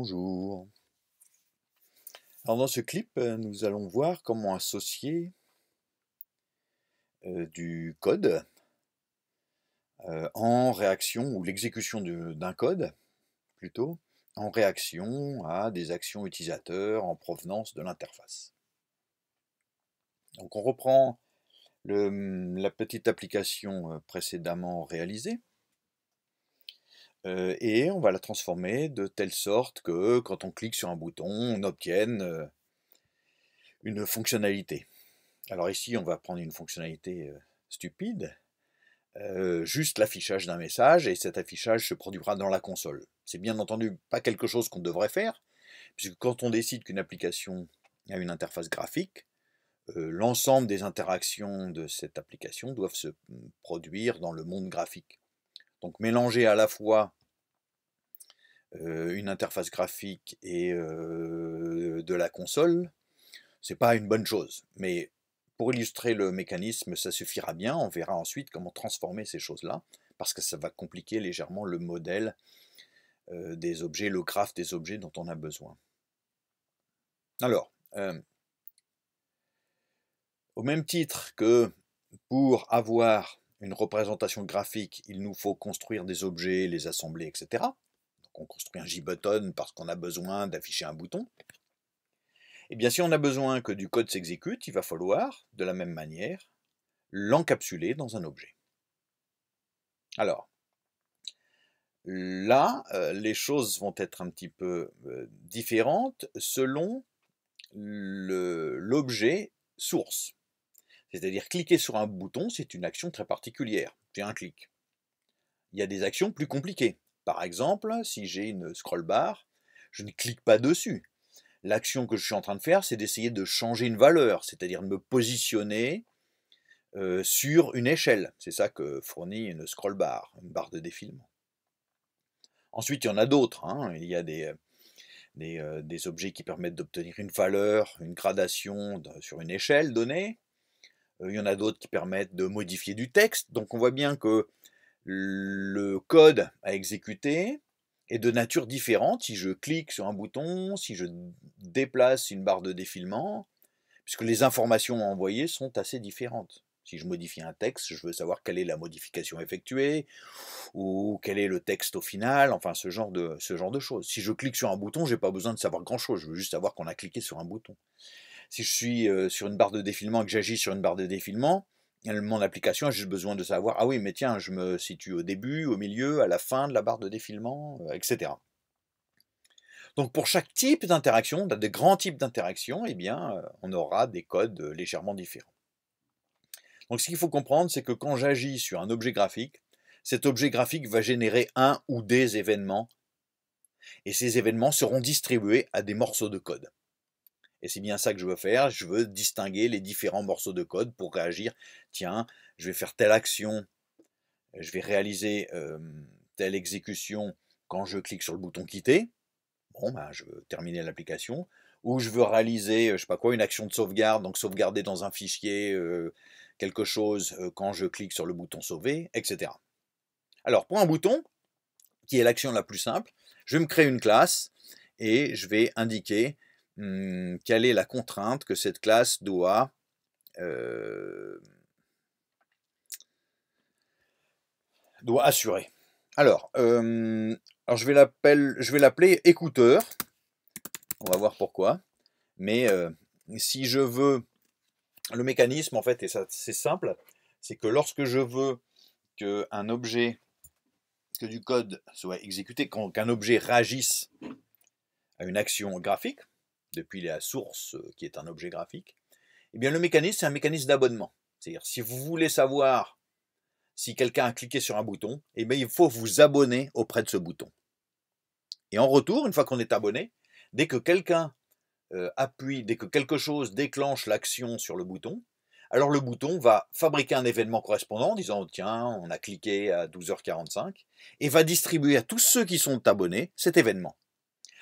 Bonjour. Alors dans ce clip, euh, nous allons voir comment associer euh, du code euh, en réaction, ou l'exécution d'un code plutôt, en réaction à des actions utilisateurs en provenance de l'interface. Donc on reprend la petite application précédemment réalisée. Euh, et on va la transformer de telle sorte que quand on clique sur un bouton, on obtienne euh, une fonctionnalité. Alors ici, on va prendre une fonctionnalité euh, stupide, juste l'affichage d'un message, et cet affichage se produira dans la console. C'est bien entendu pas quelque chose qu'on devrait faire, puisque quand on décide qu'une application a une interface graphique, l'ensemble des interactions de cette application doivent se mm, produire dans le monde graphique. Donc mélanger à la fois une interface graphique et de la console, c'est pas une bonne chose. Mais pour illustrer le mécanisme, ça suffira bien. On verra ensuite comment transformer ces choses-là, parce que ça va compliquer légèrement le modèle des objets, le graphe des objets dont on a besoin. Alors, au même titre que pour avoir une représentation graphique, il nous faut construire des objets, les assembler, etc. Donc on construit un J-button parce qu'on a besoin d'afficher un bouton. Et eh bien, si on a besoin que du code s'exécute, il va falloir, de la même manière, l'encapsuler dans un objet. Alors, là, euh, les choses vont être un petit peu euh, différentes selon l'objet source. C'est-à-dire cliquer sur un bouton, c'est une action très particulière, J'ai un clic. Il y a des actions plus compliquées. Par exemple, si j'ai une scroll bar, je ne clique pas dessus. L'action que je suis en train de faire, c'est d'essayer de changer une valeur, c'est-à-dire de me positionner euh, sur une échelle. C'est ça que fournit une scroll bar, une barre de défilement. Ensuite, il y en a d'autres. Hein. Il y a euh, des, objets qui permettent d'obtenir une valeur, une gradation sur une échelle donnée il y en a d'autres qui permettent de modifier du texte. Donc on voit bien que le code à exécuter est de nature différente si je clique sur un bouton, si je déplace une barre de défilement, puisque les informations envoyées sont assez différentes. Si je modifie un texte, je veux savoir quelle est la modification effectuée, ou quel est le texte au final, enfin ce genre de, ce genre de choses. Si je clique sur un bouton, je n'ai pas besoin de savoir grand-chose, je veux juste savoir qu'on a cliqué sur un bouton. Si je suis euh, sur une barre de défilement et que j'agis sur une barre de défilement, mon application a juste besoin de savoir, ah oui, mais tiens, je me situe au début, au milieu, à la fin de la barre de défilement, euh, etc. Donc pour chaque type d'interaction, des grands types d'interactions, eh bien, euh, on aura des codes légèrement différents. Donc ce qu'il faut comprendre, c'est que quand j'agis sur un objet graphique, cet objet graphique va générer un ou des événements, et ces événements seront distribués à des morceaux de code. Et c'est bien ça que je veux faire. Je veux distinguer les différents morceaux de code pour réagir. Tiens, je vais faire telle action, je vais réaliser telle exécution quand je clique sur le bouton quitter. Bon, ben, je veux terminer l'application. Ou je veux réaliser, je sais pas quoi, une action de sauvegarde, donc sauvegarder dans un fichier quelque chose quand je clique sur le bouton sauver, etc. Alors, pour un bouton, qui est l'action la plus simple, je vais me créer une classe et je vais indiquer Mmh, quelle est la contrainte que cette classe doit euh, doit assurer. Alors, alors je vais l'appeler écouteur. On va voir pourquoi. Mais si je veux, le mécanisme en fait, et c'est simple, c'est que lorsque je veux qu'un objet, que du code soit exécuté, qu'un objet réagisse à une action graphique, depuis la source euh, qui est un objet graphique, eh bien le mécanisme, c'est un mécanisme d'abonnement. C'est-à-dire, si vous voulez savoir si quelqu'un a cliqué sur un bouton, eh bien, il faut vous abonner auprès de ce bouton. Et en retour, une fois qu'on est abonné, dès que quelqu'un euh, appuie, dès que quelque chose déclenche l'action sur le bouton, alors le bouton va fabriquer un événement correspondant en disant tiens, on a cliqué à 12h45 et va distribuer à tous ceux qui sont abonnés cet événement.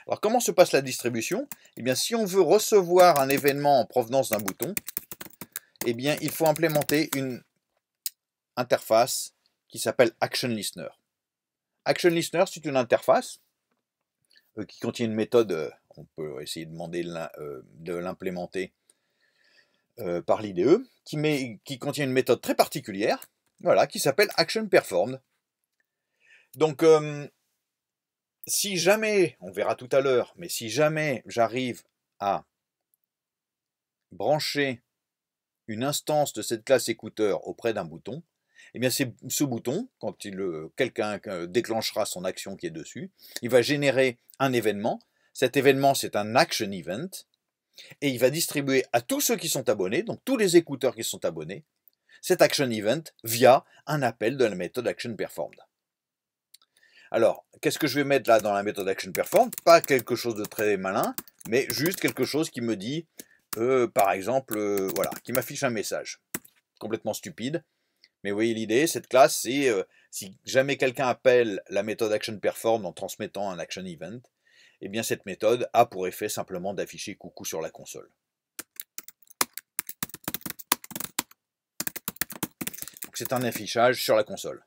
Alors comment se passe la distribution Eh bien si on veut recevoir un événement en provenance d'un bouton, eh bien il faut implémenter une interface qui s'appelle ActionListener. ActionListener, c'est une interface euh, qui contient une méthode, euh, on peut essayer de demander euh, de l'implémenter par l'IDE, qui, contient une méthode très particulière, voilà, qui s'appelle ActionPerformed. Donc, si jamais, on verra tout à l'heure, mais si jamais j'arrive à brancher une instance de cette classe écouteur auprès d'un bouton, eh bien c'est ce bouton, quand euh, quelqu'un euh, déclenchera son action qui est dessus, il va générer un événement. Cet événement, c'est un action event, et il va distribuer à tous ceux qui sont abonnés, donc tous les écouteurs qui sont abonnés, cet action event via un appel de la méthode action performed. Alors, qu'est-ce que je vais mettre là dans la méthode action perform Pas quelque chose de très malin, mais juste quelque chose qui me dit, euh, par exemple, euh, voilà, qui m'affiche un message. Complètement stupide. Mais vous voyez l'idée, cette classe, c'est euh, si jamais quelqu'un appelle la méthode action perform en transmettant un action event, eh bien cette méthode a pour effet simplement d'afficher coucou sur la console. c'est un affichage sur la console.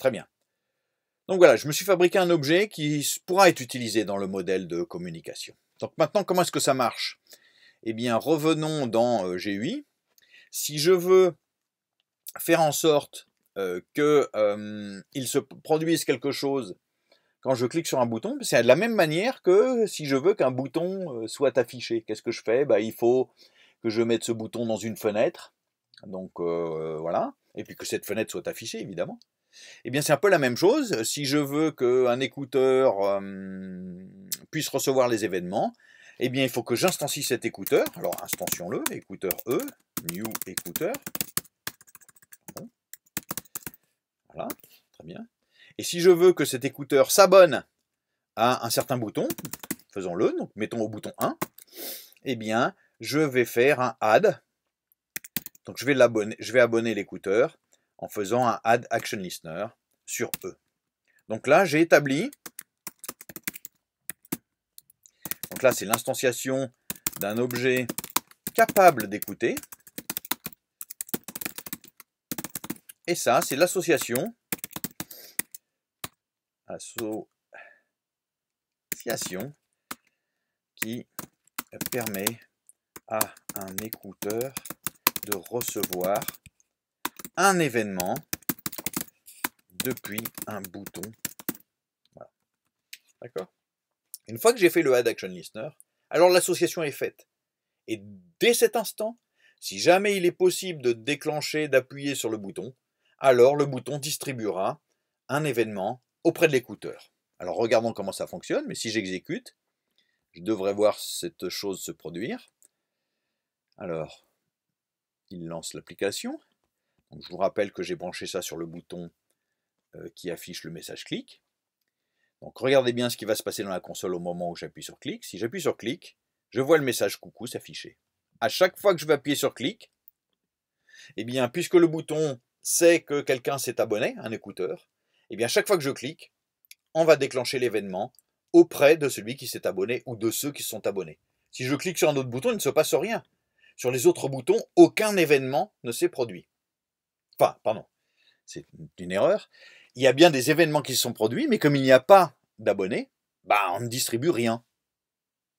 très bien. Donc voilà, je me suis fabriqué un objet qui pourra être utilisé dans le modèle de communication. Donc maintenant, comment est-ce que ça marche Eh bien, revenons dans euh, GUI. Si je veux faire en sorte euh, qu'il se produise quelque chose quand je clique sur un bouton, c'est de la même manière que si je veux qu'un bouton euh, soit affiché. Qu'est-ce que je fais bah, Il faut que je mette ce bouton dans une fenêtre. Donc voilà. Et puis que cette fenêtre soit affichée, évidemment. Eh bien, c'est un peu la même chose. Si je veux qu'un écouteur puisse recevoir les événements, eh bien, il faut que j'instancie cet écouteur. Alors, instancions-le, écouteur E, new écouteur. Voilà, très bien. Et si je veux que cet écouteur s'abonne à un certain bouton, faisons-le, donc mettons au bouton 1, eh bien, je vais faire un add. Donc, je vais abonner l'écouteur en faisant un add action listener sur E. Donc là, j'ai établi, donc là c'est l'instanciation d'un objet capable d'écouter, et ça c'est l'association, association qui permet à un écouteur de recevoir un événement depuis un bouton. D'accord Une fois que j'ai fait le Add Action Listener, alors l'association est faite. Et dès cet instant, si jamais il est possible de déclencher, d'appuyer sur le bouton, alors le bouton distribuera un événement auprès de l'écouteur. Alors regardons comment ça fonctionne, mais si j'exécute, je devrais voir cette chose se produire. Alors, il lance l'application je vous rappelle que j'ai branché ça sur le bouton euh, qui affiche le message clic. Donc regardez bien ce qui va se passer dans la console au moment où j'appuie sur clic. Si j'appuie sur clic, je vois le message coucou s'afficher. À chaque fois que je vais appuyer sur clic, eh bien, puisque le bouton sait que quelqu'un s'est abonné, un écouteur, eh bien, à chaque fois que je clique, on va déclencher l'événement auprès de celui qui s'est abonné ou de ceux qui sont abonnés. Si je clique sur un autre bouton, il ne se passe rien. Sur les autres boutons, aucun événement ne s'est produit pardon, c'est une erreur. Il y a bien des événements qui se sont produits, mais comme il n'y a pas d'abonnés, bah, on ne distribue rien.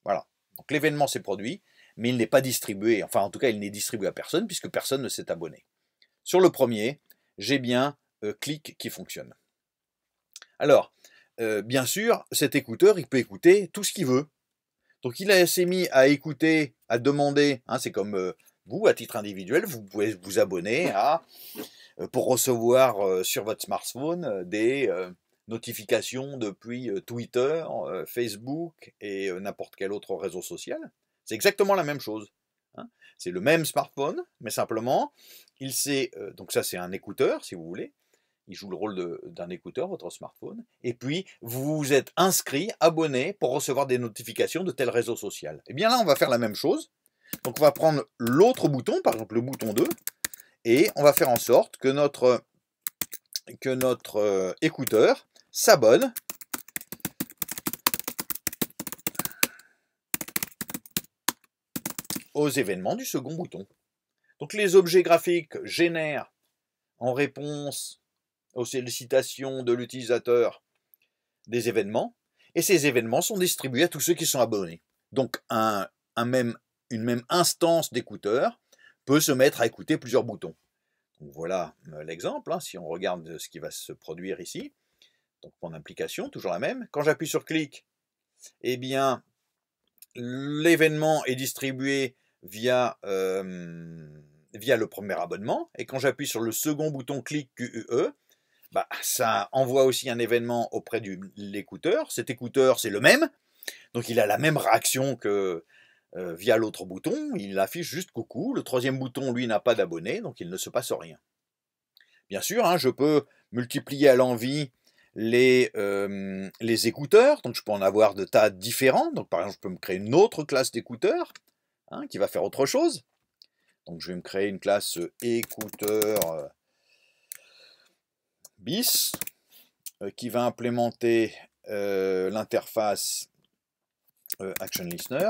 Voilà. Donc l'événement s'est produit, mais il n'est pas distribué. Enfin, en tout cas, il n'est distribué à personne puisque personne ne s'est abonné. Sur le premier, j'ai bien euh, clic qui fonctionne. Alors, euh, bien sûr, cet écouteur, il peut écouter tout ce qu'il veut. Donc il s'est mis à écouter, à demander, hein, c'est comme euh, vous, à titre individuel, vous pouvez vous abonner à, euh, pour recevoir euh, sur votre smartphone euh, des notifications depuis Twitter, Facebook et n'importe quel autre réseau social. C'est exactement la même chose. Hein. C'est le même smartphone, mais simplement, il s'est. donc, ça, c'est un écouteur, si vous voulez. Il joue le rôle d'un écouteur, votre smartphone. Et puis, vous vous êtes inscrit, abonné, pour recevoir des notifications de tel réseau social. Et eh bien là, on va faire la même chose, donc on va prendre l'autre bouton, par exemple le bouton 2, et on va faire en sorte que notre, que notre euh, écouteur s'abonne aux événements du second bouton. Donc les objets graphiques génèrent en réponse aux sollicitations de l'utilisateur des événements, et ces événements sont distribués à tous ceux qui sont abonnés. Donc un, un même une même instance d'écouteurs peut se mettre à écouter plusieurs boutons. voilà euh, l'exemple, hein, si on regarde euh, ce qui va se produire ici. Donc mon implication, toujours la même. Quand j'appuie sur clic, eh bien, l'événement est distribué via, euh, via le premier abonnement. Et quand j'appuie sur le second bouton clic QUE, bah, ça envoie aussi un événement auprès de l'écouteur. Cet écouteur, c'est le même. Donc il a la même réaction que euh, via l'autre bouton, il affiche juste coucou. Le troisième bouton, lui, n'a pas d'abonné, donc il ne se passe rien. Bien sûr, hein, je peux multiplier à l'envie euh, les, écouteurs, donc je peux en avoir de tas différents. par exemple, je peux me créer une autre classe d'écouteurs hein, qui va faire autre chose. Donc je vais me créer une classe euh, écouteur bis qui va implémenter l'interface ActionListener ».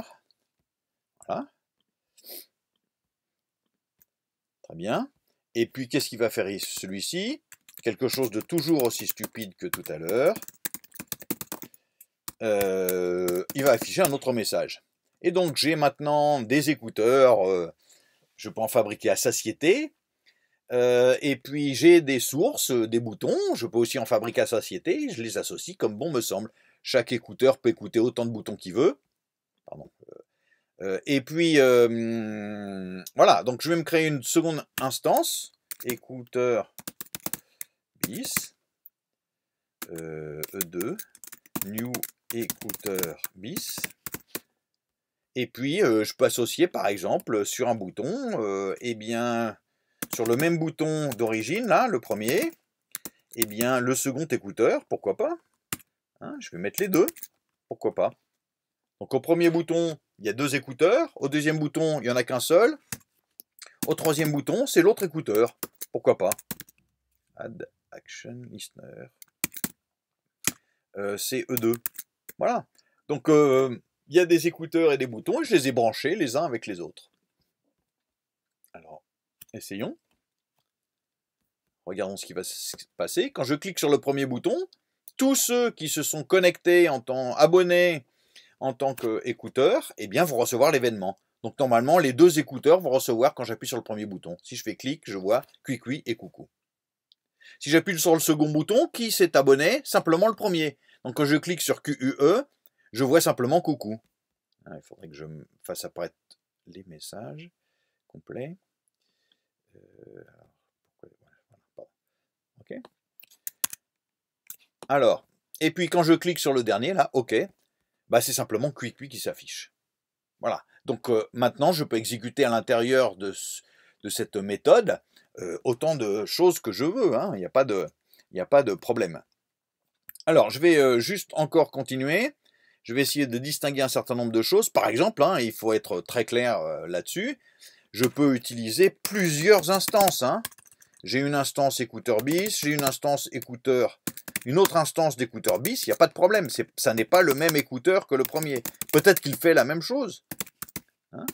Très bien. Et puis, qu'est-ce qu'il va faire celui-ci Quelque chose de toujours aussi stupide que tout à l'heure. Euh, il va afficher un autre message. Et donc, j'ai maintenant des écouteurs, euh, je peux en fabriquer à satiété. Euh, et puis, j'ai des sources, des boutons, je peux aussi en fabriquer à satiété. Je les associe comme bon me semble. Chaque écouteur peut écouter autant de boutons qu'il veut. Pardon, euh, et puis, euh, voilà, donc je vais me créer une seconde instance, écouteur bis, E2, euh, e new écouteur bis, et puis je peux associer par exemple sur un bouton, eh bien, sur le même bouton d'origine, là, le premier, et eh bien, le second écouteur, pourquoi pas hein, Je vais mettre les deux, pourquoi pas Donc au premier bouton, il y a deux écouteurs. Au deuxième bouton, il n'y en a qu'un seul. Au troisième bouton, c'est l'autre écouteur. Pourquoi pas Add Action Listener. Euh, c'est E2. Voilà. Donc, euh, il y a des écouteurs et des boutons, et je les ai branchés les uns avec les autres. Alors, essayons. Regardons ce qui va se passer. Quand je clique sur le premier bouton, tous ceux qui se sont connectés en tant abonnés en tant qu'écouteur, eh bien, vous recevoir l'événement. Donc normalement, les deux écouteurs vont recevoir quand j'appuie sur le premier bouton. Si je fais clic, je vois cui et coucou. Si j'appuie sur le second bouton, qui s'est abonné Simplement le premier. Donc quand je clique sur QUE, je vois simplement coucou. Ah, il faudrait que je fasse apparaître les messages complets. Euh, alors, et puis quand je clique sur le dernier, là, OK, bah, c'est simplement QuickUI qui s'affiche. Voilà. Donc euh, maintenant, je peux exécuter à l'intérieur de, cette méthode euh, autant de choses que je veux. Hein. Il n'y a, pas de, a pas de problème. Alors, je vais euh, juste encore continuer. Je vais essayer de distinguer un certain nombre de choses. Par exemple, hein, il faut être très clair là-dessus. Je peux utiliser plusieurs instances. Hein. J'ai une instance écouteur bis, j'ai une instance écouteur une autre instance d'écouteur bis, il n'y a pas de problème. Ça n'est pas le même écouteur que le premier. Peut-être qu'il fait la même chose. Hein,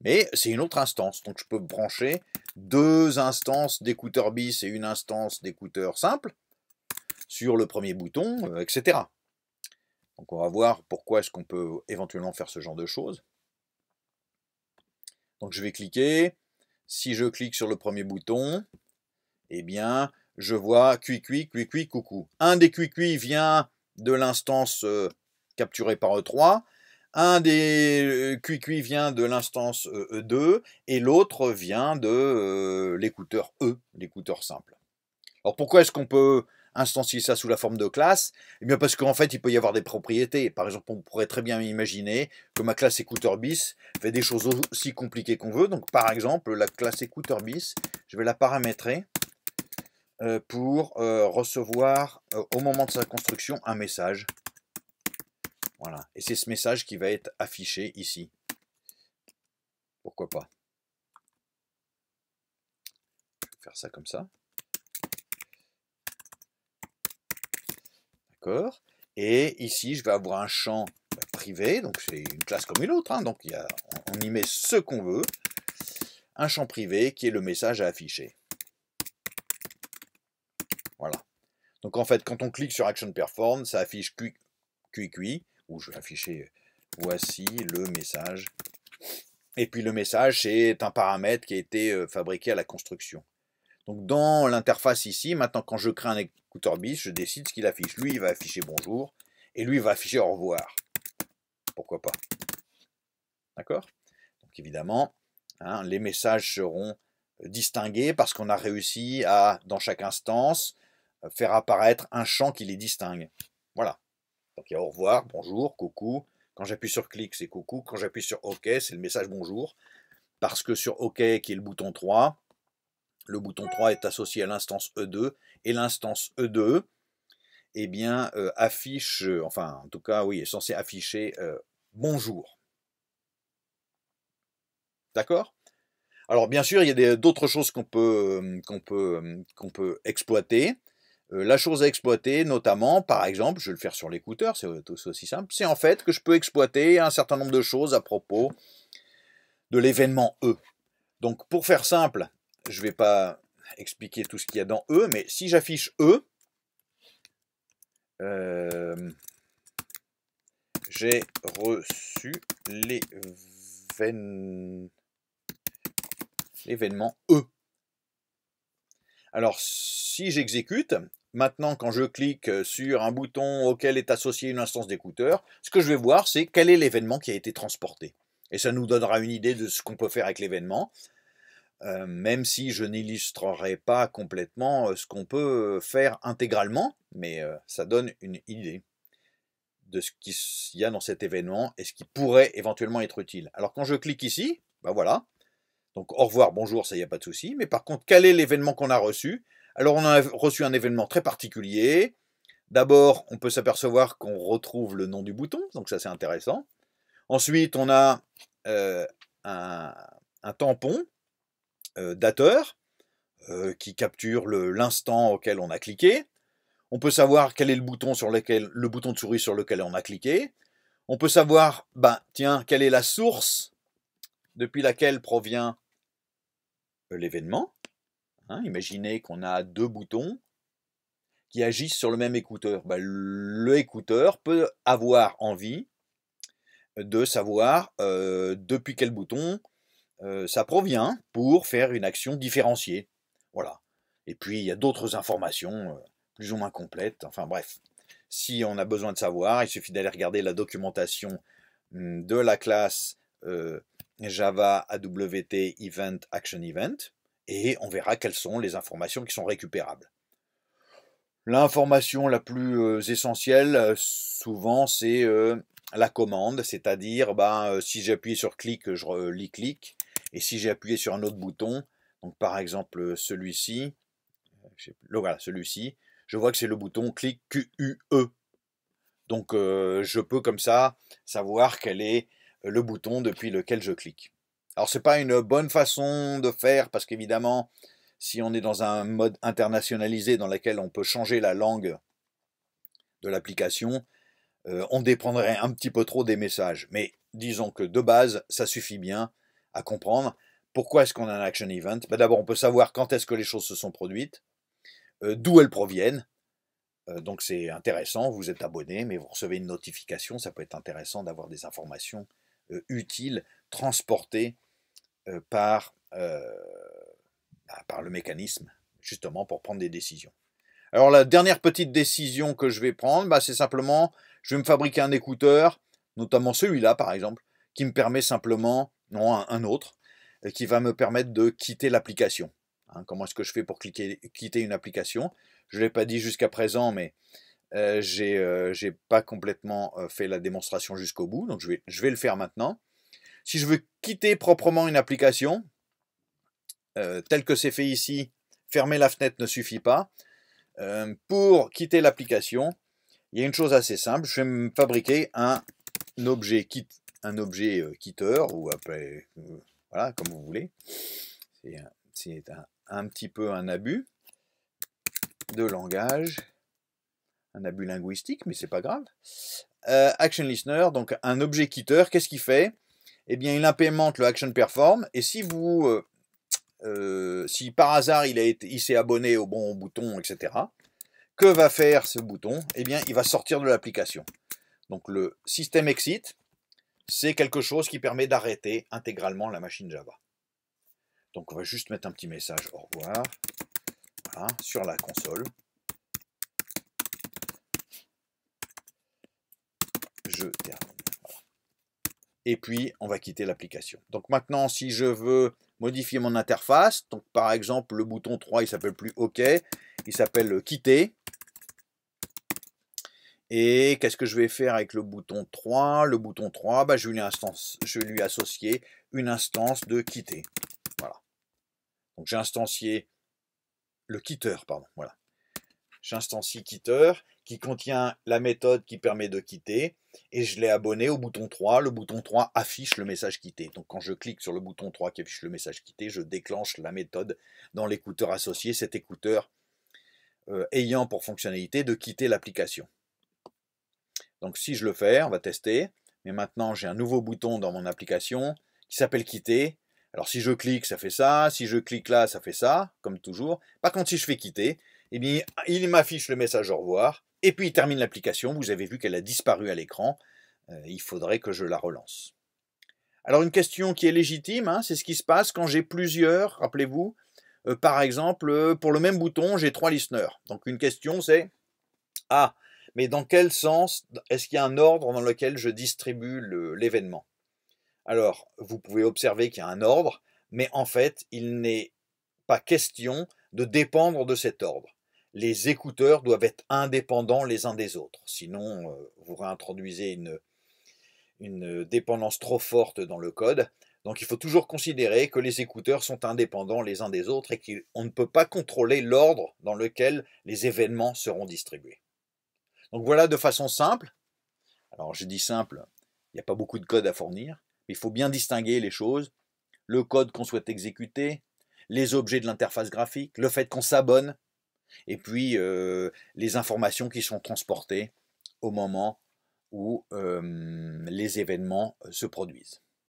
mais c'est une autre instance. Donc je peux brancher deux instances d'écouteur bis et une instance d'écouteur simple sur le premier bouton, euh, etc. Donc on va voir pourquoi est-ce qu'on peut éventuellement faire ce genre de choses. Donc je vais cliquer. Si je clique sur le premier bouton, eh bien, je vois cui-cui, coucou. Un des cui vient de l'instance euh, capturée par E3, un des euh, cui vient de l'instance E2, euh, e et l'autre vient de l'écouteur E, l'écouteur simple. Alors pourquoi est-ce qu'on peut instancier ça sous la forme de classe Eh bien parce qu'en fait, il peut y avoir des propriétés. Par exemple, on pourrait très bien imaginer que ma classe écouteur bis fait des choses aussi compliquées qu'on veut. Donc par exemple, la classe écouteur bis, je vais la paramétrer euh, pour euh, recevoir euh, au moment de sa construction un message. Voilà. Et c'est ce message qui va être affiché ici. Pourquoi pas faire ça comme ça. D'accord Et ici, je vais avoir un champ bah, privé, donc c'est une classe comme une autre, hein. donc il on y met ce qu'on veut. Un champ privé qui est le message à afficher. Donc en fait, quand on clique sur Action Perform, ça affiche QQI, où je vais afficher euh, voici le message. Et puis le message, c'est un paramètre qui a été euh, fabriqué à la construction. Donc dans l'interface ici, maintenant quand je crée un écouteur bis, je décide ce qu'il affiche. Lui, il va afficher bonjour, et lui, il va afficher au revoir. Pourquoi pas D'accord Donc évidemment, hein, les messages seront euh, distingués parce qu'on a réussi à, dans chaque instance, euh, faire apparaître un champ qui les distingue. Voilà. Donc il y a au revoir, bonjour, coucou. Quand j'appuie sur clic, c'est coucou. Quand j'appuie sur OK, c'est le message bonjour. Parce que sur OK, qui est le bouton 3, le bouton 3 est associé à l'instance E2. Et l'instance E2, eh bien, euh, affiche, euh, enfin, en tout cas, oui, est censé afficher bonjour. D'accord Alors, bien sûr, il y a d'autres choses qu'on peut, qu'on peut, qu'on peut exploiter. Euh, la chose à exploiter, notamment, par exemple, je vais le faire sur l'écouteur, c'est tout aussi simple, c'est en fait que je peux exploiter un certain nombre de choses à propos de l'événement E. Donc pour faire simple, je ne vais pas expliquer tout ce qu'il y a dans E, mais si j'affiche E, euh, j'ai reçu l'événement E. Alors si j'exécute, maintenant quand je clique euh, sur un bouton auquel est associée une instance d'écouteur, ce que je vais voir, c'est quel est l'événement qui a été transporté. Et ça nous donnera une idée de ce qu'on peut faire avec l'événement, euh, même si je n'illustrerai pas complètement euh, ce qu'on peut faire intégralement, mais ça donne une idée de ce qu'il y a dans cet événement et ce qui pourrait éventuellement être utile. Alors quand je clique ici, ben voilà, donc au revoir, bonjour, ça n'y a pas de souci, mais par contre, quel est l'événement qu'on a reçu alors on a reçu un événement très particulier. D'abord, on peut s'apercevoir qu'on retrouve le nom du bouton, donc ça c'est intéressant. Ensuite, on a euh, un, tampon euh, dateur euh, qui capture l'instant auquel on a cliqué. On peut savoir quel est le bouton, sur lequel, le bouton de souris sur lequel on a cliqué. On peut savoir, ben, tiens, quelle est la source depuis laquelle provient l'événement. Hein, imaginez qu'on a deux boutons qui agissent sur le même écouteur. Bah, le écouteur peut avoir envie de savoir euh, depuis quel bouton euh, ça provient pour faire une action différenciée. Voilà. Et puis il y a d'autres informations euh, plus ou moins complètes. Enfin bref, si on a besoin de savoir, il suffit d'aller regarder la documentation hmm, de la classe Java AWT Event Action Event et on verra quelles sont les informations qui sont récupérables. L'information la plus euh, essentielle, euh, souvent, c'est euh, la commande, c'est-à-dire ben, si si appuyé sur clic, je lis clic, et si j'ai appuyé sur un autre bouton, donc par exemple celui-ci, voilà, celui-ci, je vois que c'est le bouton clic QUE. Donc je peux comme ça savoir quel est le bouton depuis lequel je clique. Alors c'est pas une bonne façon de faire parce qu'évidemment, si on est dans un mode internationalisé dans lequel on peut changer la langue de l'application, euh, on dépendrait un petit peu trop des messages. Mais disons que de base, ça suffit bien à comprendre. Pourquoi est-ce qu'on a un action event bah, D'abord, on peut savoir quand est-ce que les choses se sont produites, euh, d'où elles proviennent. Euh, donc c'est intéressant, vous êtes abonné, mais vous recevez une notification, ça peut être intéressant d'avoir des informations utiles, transportées euh, euh, bah, par, le mécanisme, justement, pour prendre des décisions. Alors la dernière petite décision que je vais prendre, bah, c'est simplement, je vais me fabriquer un écouteur, notamment celui-là par exemple, qui me permet simplement, non un, autre, qui va me permettre de quitter l'application. Hein, comment est-ce que je fais pour quitter une application Je ne l'ai pas dit jusqu'à présent, mais euh, je n'ai pas complètement fait la démonstration jusqu'au bout, donc je vais le faire maintenant. Si je veux quitter proprement une application, euh, tel que c'est fait ici, fermer la fenêtre ne suffit pas. Euh, pour quitter l'application, il y a une chose assez simple, je vais me fabriquer un objet, quitteur, euh, ou après. voilà, comme vous voulez. C'est un, petit peu un abus de langage, un abus linguistique, mais c'est pas grave. action listener, donc un objet quitteur, qu'est-ce qu'il fait eh bien, il implémente le Action Perform. Et si vous, euh, euh, si par hasard il, a été, il s'est abonné au bon bouton, etc., que va faire ce bouton Eh bien, il va sortir de l'application. Donc, le système exit, c'est quelque chose qui permet d'arrêter intégralement la machine Java. Donc, on va juste mettre un petit message au revoir sur la console. Je termine et puis on va quitter l'application. Donc maintenant, si je veux modifier mon interface, donc par exemple le bouton 3, il s'appelle plus OK, il s'appelle quitter. Et qu'est-ce que je vais faire avec le bouton 3 Le bouton 3, bah, je, lui je lui associer une instance de quitter. Voilà. Donc j'ai instancié le quitter, pardon. Voilà j'instancie Quitter, qui contient la méthode qui permet de quitter, et je l'ai abonné au bouton 3. Le bouton 3 affiche le message quitter. Donc quand je clique sur le bouton 3 qui affiche le message quitter, je déclenche la méthode dans l'écouteur associé, cet écouteur euh, ayant pour fonctionnalité de quitter l'application. Donc si je le fais, on va tester. Mais maintenant, j'ai un nouveau bouton dans mon application qui s'appelle quitter. Alors si je clique, ça fait ça. Si je clique là, ça fait ça, comme toujours. Par contre, si je fais quitter, eh bien, il m'affiche le message au revoir, et puis il termine l'application. Vous avez vu qu'elle a disparu à l'écran. Euh, il faudrait que je la relance. Alors une question qui est légitime, hein, c'est ce qui se passe quand j'ai plusieurs, rappelez-vous, euh, par exemple, euh, pour le même bouton, j'ai trois listeners. Donc une question c'est, ah, mais dans quel sens, est-ce qu'il y a un ordre dans lequel je distribue l'événement Alors, vous pouvez observer qu'il y a un ordre, mais en fait, il n'est pas question de dépendre de cet ordre les écouteurs doivent être indépendants les uns des autres. Sinon, euh, vous réintroduisez une, une dépendance trop forte dans le code. Donc il faut toujours considérer que les écouteurs sont indépendants les uns des autres et qu'on ne peut pas contrôler l'ordre dans lequel les événements seront distribués. Donc voilà de façon simple. Alors je dis simple, il n'y a pas beaucoup de code à fournir, mais il faut bien distinguer les choses. Le code qu'on souhaite exécuter, les objets de l'interface graphique, le fait qu'on s'abonne et puis les informations qui sont transportées au moment où les événements se produisent.